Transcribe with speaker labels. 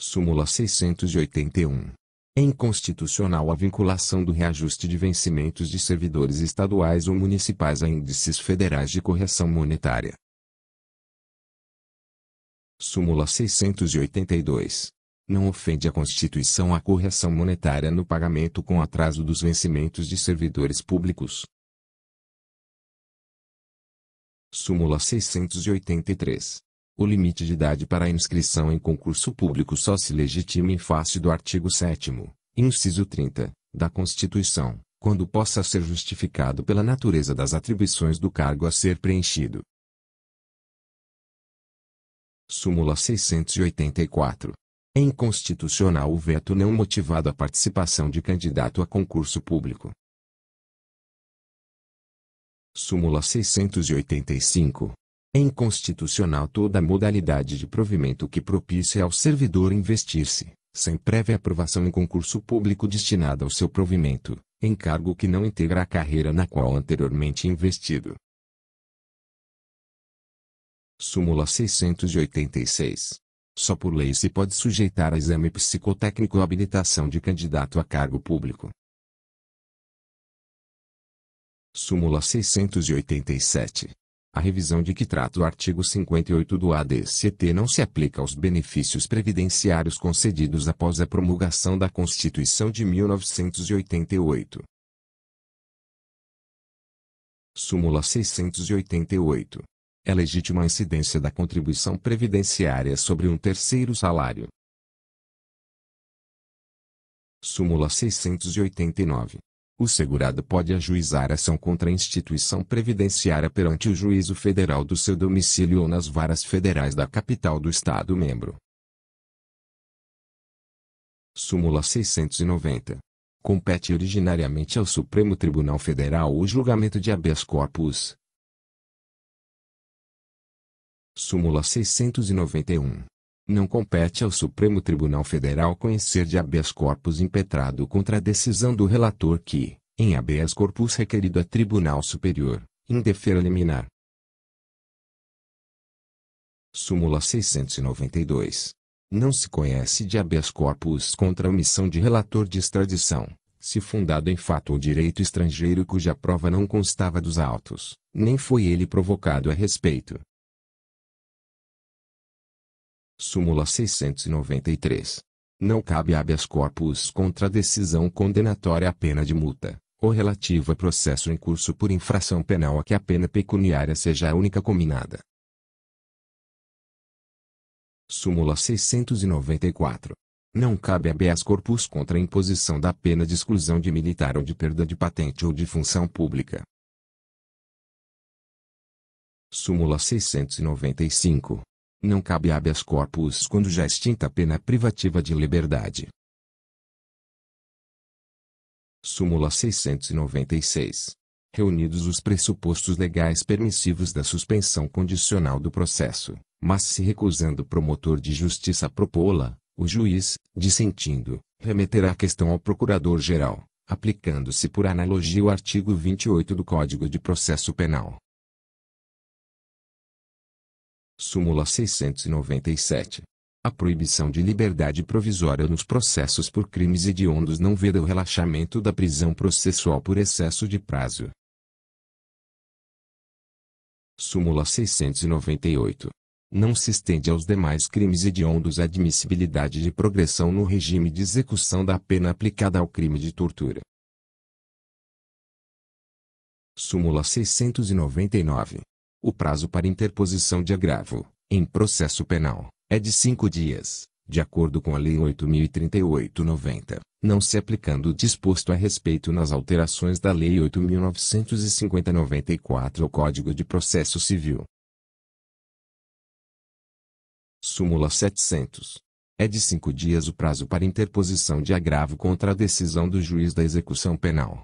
Speaker 1: súmula 681. É inconstitucional a vinculação do reajuste de vencimentos de servidores estaduais ou municipais a índices federais de correção monetária. Súmula 682. Não ofende a Constituição a correção monetária no pagamento com atraso dos vencimentos de servidores públicos. Súmula 683. O limite de idade para a inscrição em concurso público só se legitima em face do artigo 7 inciso 30, da Constituição, quando possa ser justificado pela natureza das atribuições do cargo a ser preenchido. Súmula 684. É inconstitucional o veto não motivado à participação de candidato a concurso público. Súmula 685. É inconstitucional toda modalidade de provimento que propicia ao servidor investir-se, sem prévia aprovação em concurso público destinado ao seu provimento, em cargo que não integra a carreira na qual anteriormente investido. Súmula 686. Só por lei se pode sujeitar a exame psicotécnico a habilitação de candidato a cargo público. Súmula 687. A revisão de que trata o artigo 58 do ADCT não se aplica aos benefícios previdenciários concedidos após a promulgação da Constituição de 1988. Súmula 688. É legítima a incidência da contribuição previdenciária sobre um terceiro salário. Súmula 689 o segurado pode ajuizar ação contra a instituição previdenciária perante o juízo federal do seu domicílio ou nas varas federais da capital do Estado membro. Súmula 690. Compete originariamente ao Supremo Tribunal Federal o julgamento de habeas corpus. Súmula 691 não compete ao Supremo Tribunal Federal conhecer de habeas corpus impetrado contra a decisão do relator que, em habeas corpus requerido a Tribunal Superior, indefera liminar. Súmula 692. Não se conhece de habeas corpus contra omissão de relator de extradição, se fundado em fato ou direito estrangeiro cuja prova não constava dos autos, nem foi ele provocado a respeito, súmula 693. Não cabe habeas corpus contra decisão condenatória à pena de multa, ou relativa a processo em curso por infração penal a que a pena pecuniária seja a única combinada. Súmula 694. Não cabe habeas corpus contra a imposição da pena de exclusão de militar ou de perda de patente ou de função pública. Súmula 695. Não cabe habeas corpus quando já extinta a pena privativa de liberdade. Súmula 696. Reunidos os pressupostos legais permissivos da suspensão condicional do processo, mas se recusando o promotor de justiça a propô-la, o juiz, dissentindo, remeterá a questão ao procurador-geral, aplicando-se por analogia o artigo 28 do Código de Processo Penal súmula 697. A proibição de liberdade provisória nos processos por crimes hediondos não veda o relaxamento da prisão processual por excesso de prazo. Súmula 698. Não se estende aos demais crimes hediondos a admissibilidade de progressão no regime de execução da pena aplicada ao crime de tortura. Súmula 699. O prazo para interposição de agravo, em processo penal, é de cinco dias, de acordo com a Lei 8.038-90, não se aplicando o disposto a respeito nas alterações da Lei 8.950-94 ao Código de Processo Civil. Súmula 700. É de cinco dias o prazo para interposição de agravo contra a decisão do juiz da execução penal,